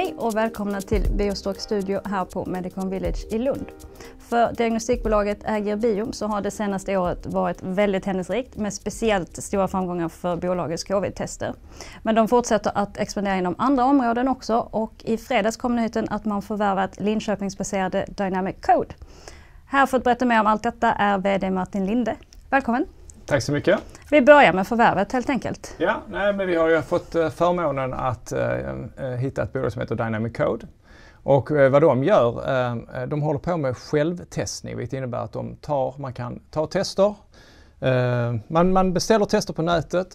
Hej och välkomna till Biostalk Studio här på Medicon Village i Lund. För diagnostikbolaget Agir Biom så har det senaste året varit väldigt händelserikt med speciellt stora framgångar för bolagets covid-tester. Men de fortsätter att expandera inom andra områden också och i fredags kom nyheten att man förvärvat Linköpingsbaserade Dynamic Code. Här för att berätta mer om allt detta är VD Martin Linde. Välkommen! Tack så mycket. Vi börjar med förvärvet helt enkelt. Ja, nej, men vi har ju fått eh, förmånen att eh, eh, hitta ett bolag som heter Dynamic Code. Och eh, vad de gör, eh, eh, de håller på med självtestning vilket innebär att de tar, man kan ta tester. man, man beställer tester på nätet,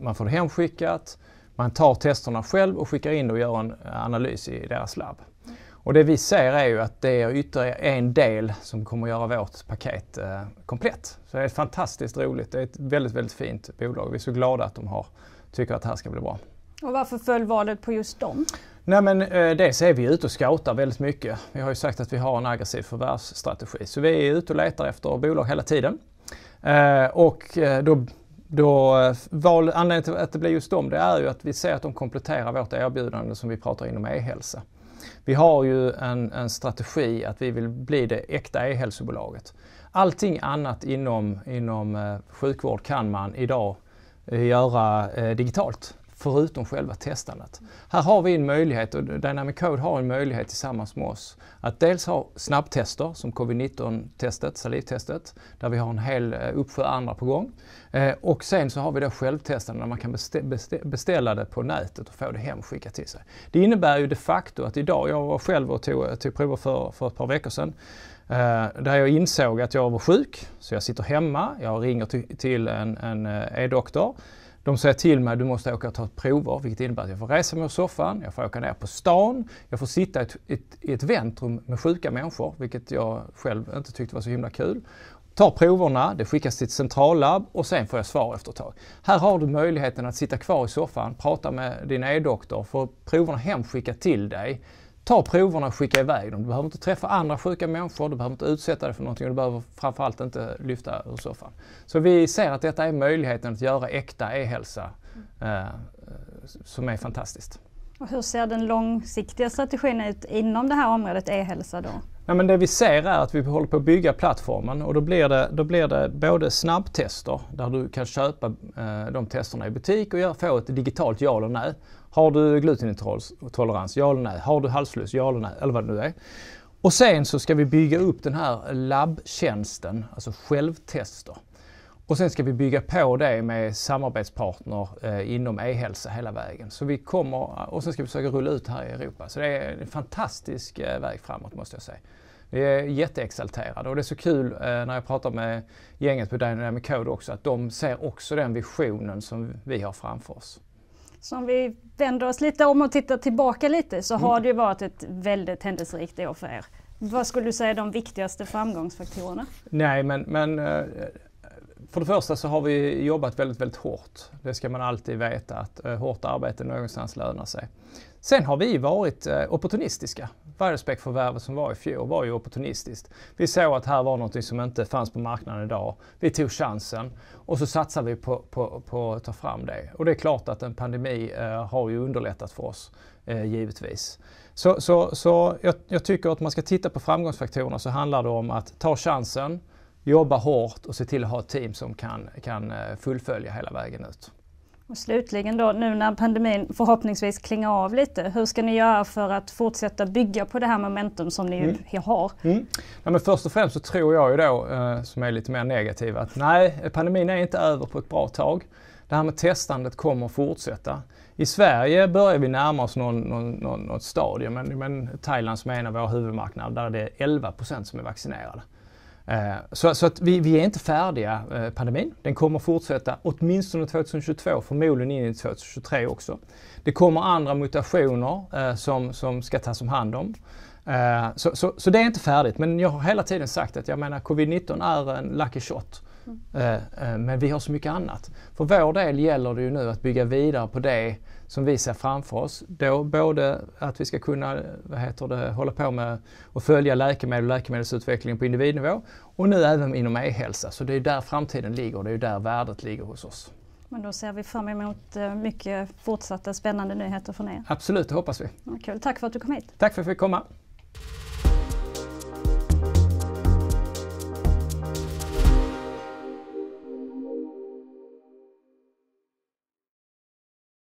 man får det hemskickat, man tar testerna själv och skickar in det och gör en analys i deras labb. Och det vi ser är ju att det är ytterligare en del som kommer att göra vårt paket eh, komplett. Så det är fantastiskt roligt. Det är ett väldigt, väldigt fint bolag. Vi är så glada att de har, tycker att det här ska bli bra. Och varför föll valet på just dem? Nej men eh, dels är vi ute och scoutar väldigt mycket. Vi har ju sagt att vi har en aggressiv förvärvsstrategi. Så vi är ute och letar efter bolag hela tiden. Eh, och eh, då då, eh, val, anledningen till att det blir just dem, det är ju att vi ser att de kompletterar vårt erbjudande som vi pratar inom e-hälsa. Vi har ju en, en strategi att vi vill bli det äkta e-hälsobolaget. Allting annat inom, inom eh, sjukvård kan man idag eh, göra eh, digitalt förutom själva testandet. Här har vi en möjlighet och Dynamic Code har en möjlighet tillsammans med oss att dels ha snabbtester som covid-19-testet, salivtestet, där vi har en hel eh, uppsjö andra på gång. Eh, och sen så har vi då självtestande där man kan beställa det på nätet och få det hemskickat till sig. Det innebär ju de facto att idag, jag var själv och tog, tog prover för, för ett par veckor sedan, eh, där jag insåg att jag var sjuk, så jag sitter hemma, jag ringer till, till en, en eh, e-doktor de säger till mig att du måste åka och ta ett prover, vilket innebär att jag får resa mig ur soffan, jag får åka ner på stan, jag får sitta i ett, ett, i ett väntrum med sjuka människor, vilket jag själv inte tyckte var så himla kul. Tar proverna, det skickas till ett centrallabb och sen får jag svar efter ett tag. Här har du möjligheten att sitta kvar i soffan, prata med din e-doktor, få proverna hemskickat till dig Ta proverna och skicka iväg dem. Du behöver inte träffa andra sjuka människor, du behöver inte utsätta dig för någonting och du behöver framförallt inte lyfta ur soffan. Så vi ser att detta är möjligheten att göra äkta e-hälsa mm. eh, som är fantastiskt. Och hur ser den långsiktiga strategin ut inom det här området e-hälsa då? Nej, men det vi ser är att vi håller på att bygga plattformen och då blir det, då blir det både snabbtester där du kan köpa eh, de testerna i butik och få ett digitalt ja eller nej. Har du glutenintolerans? Ja eller nej. Har du halsfluss? Ja eller nej. Eller vad det nu är. Och sen så ska vi bygga upp den här labbtjänsten, alltså självtester. Och sen ska vi bygga på det med samarbetspartner eh, inom e-hälsa hela vägen. Så vi kommer, och sen ska vi försöka rulla ut här i Europa. Så det är en fantastisk eh, väg framåt måste jag säga. Vi är jätteexalterade och det är så kul eh, när jag pratar med gänget på Dynamic Code också att de ser också den visionen som vi har framför oss. Så om vi vänder oss lite om och tittar tillbaka lite så har mm. det ju varit ett väldigt händelserikt år för er. Vad skulle du säga är de viktigaste framgångsfaktorerna? Nej, men, men eh, för det första så har vi jobbat väldigt, väldigt hårt. Det ska man alltid veta att eh, hårt arbete någonstans lönar sig. Sen har vi varit eh, opportunistiska. Vajerspec-förvärvet som var i fjol var ju opportunistiskt. Vi såg att här var något som inte fanns på marknaden idag. Vi tog chansen och så satsade vi på, på, på att ta fram det. Och det är klart att en pandemi eh, har ju underlättat för oss, givetvis. Så, så, så jag, jag, tycker att man ska titta på framgångsfaktorerna så handlar det om att ta chansen, jobba hårt och se till att ha ett team som kan, kan eh, fullfölja hela vägen ut. Och slutligen då, nu när pandemin förhoppningsvis klingar av lite, hur ska ni göra för att fortsätta bygga på det här momentum som ni mm. ju har? Mm. Ja, men först och främst så tror jag ju då, eh, som är lite mer negativ, att nej, pandemin är inte över på ett bra tag. Det här med testandet kommer att fortsätta. I Sverige börjar vi närma oss någon, någon, någon, något stadium, men, men Thailand som är en av våra huvudmarknader, där det är 11 procent som är vaccinerade. Eh, så, så, att vi, vi, är inte färdiga eh, pandemin. Den kommer fortsätta åtminstone 2022, förmodligen in i 2023 också. Det kommer andra mutationer eh, som, som ska tas om hand om. Så, så, så, det är inte färdigt, men jag har hela tiden sagt att jag menar covid-19 är en lucky shot. Eh, eh, men vi har så mycket annat. För vår del gäller det ju nu att bygga vidare på det som vi ser framför oss. Då både att vi ska kunna vad heter det, hålla på med och följa läkemedel och läkemedelsutvecklingen på individnivå och nu även inom e-hälsa. Så det är där framtiden ligger och det är där värdet ligger hos oss. Men då ser vi fram emot eh, mycket fortsatta spännande nyheter från er. Absolut, det hoppas vi. Kul. Tack för att du kom hit. Tack för att jag fick komma.